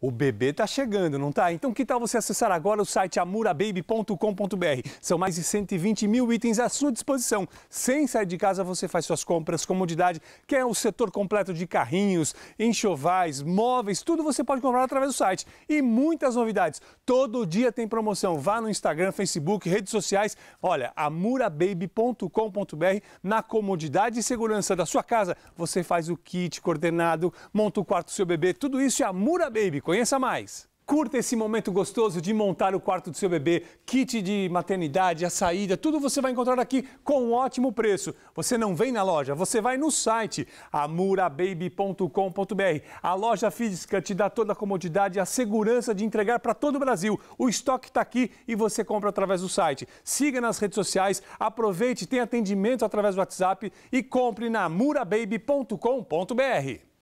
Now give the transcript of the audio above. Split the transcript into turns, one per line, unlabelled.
O bebê está chegando, não tá? Então que tal você acessar agora o site amurababy.com.br? São mais de 120 mil itens à sua disposição. Sem sair de casa, você faz suas compras, comodidade, quer é o setor completo de carrinhos, enxovais, móveis, tudo você pode comprar através do site. E muitas novidades. Todo dia tem promoção. Vá no Instagram, Facebook, redes sociais. Olha, amurababy.com.br. Na comodidade e segurança da sua casa, você faz o kit coordenado, monta o quarto do seu bebê. Tudo isso é Amura Baby Conheça mais! Curta esse momento gostoso de montar o quarto do seu bebê, kit de maternidade, a saída, tudo você vai encontrar aqui com um ótimo preço. Você não vem na loja, você vai no site amurababy.com.br. A loja física te dá toda a comodidade e a segurança de entregar para todo o Brasil. O estoque está aqui e você compra através do site. Siga nas redes sociais, aproveite, tem atendimento através do WhatsApp e compre na amurababy.com.br.